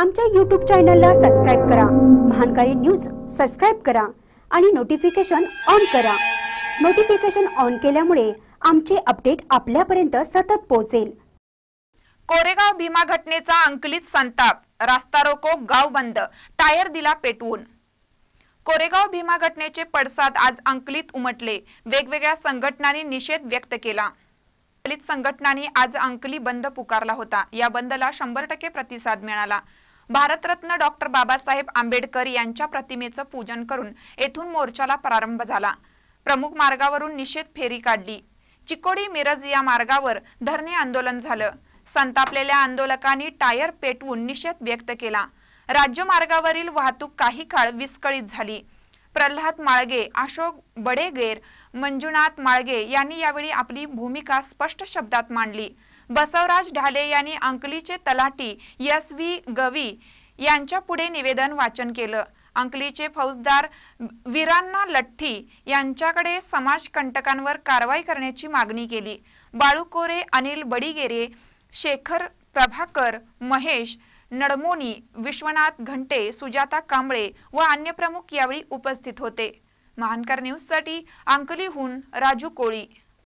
आमच्या यूट्यूब चॅनलला सबस्क्राईब करा महानकारी न्यूज सबस्क्राईब करा आणि नोटिफिकेशन ऑन करा नोटिफिकेशन ऑन केल्यामुळे आमचे अपडेट आपल्यापर्यंत सतत पोहोचेल कोरेगाव भीमा घटनेचा अंकलित संताप रास्ता रोको गाव बंद टायर दिला पेटवून कोरेगाव भीमा घटनेचे पडसाद आज अंकलित उमटले वेगवेगळ्या संघटनांनी निषेध व्यक्त केला संघटनांनी आज अंकली बंद पुकारला होता या बंदला शंभर टक्के प्रतिसाद मिळाला भारतरत्न डॉक्टर बाबासाहेब आंबेडकर यांच्या प्रतिमेचं पूजन करून येथून मोर्चाला प्रारंभ झाला प्रमुख मार्गावरून निषेध फेरी काढली चिकोडी मिरज या मार्गावर धरणे आंदोलन झालं संतापलेल्या आंदोलकांनी टायर पेटवून निषेध व्यक्त केला राज्य मार्गावरील वाहतूक काही काळ विस्कळीत झाली प्रल्हाद माळगे अशोक बडेगेर मंजुनाथ माळगे यांनी यावेळी आपली भूमिका स्पष्ट शब्दात मांडली बसवराज ढाले यांनी अंकलीचे तलाटी एस व्ही गवी यांच्या पुढे निवेदन वाचन केलं अंकलीचे फौजदार वीरांना लठ्ठी यांच्याकडे समाजकंटकांवर कारवाई करण्याची मागणी केली बाळू कोरे अनिल बडीगेरे शेखर प्रभाकर महेश नडमोनी विश्वनाथ घंटे सुजाता कांबळे व अन्य प्रमुख यावेळी उपस्थित होते महानकर न्यूज साठी अंकलीहून राजू कोळी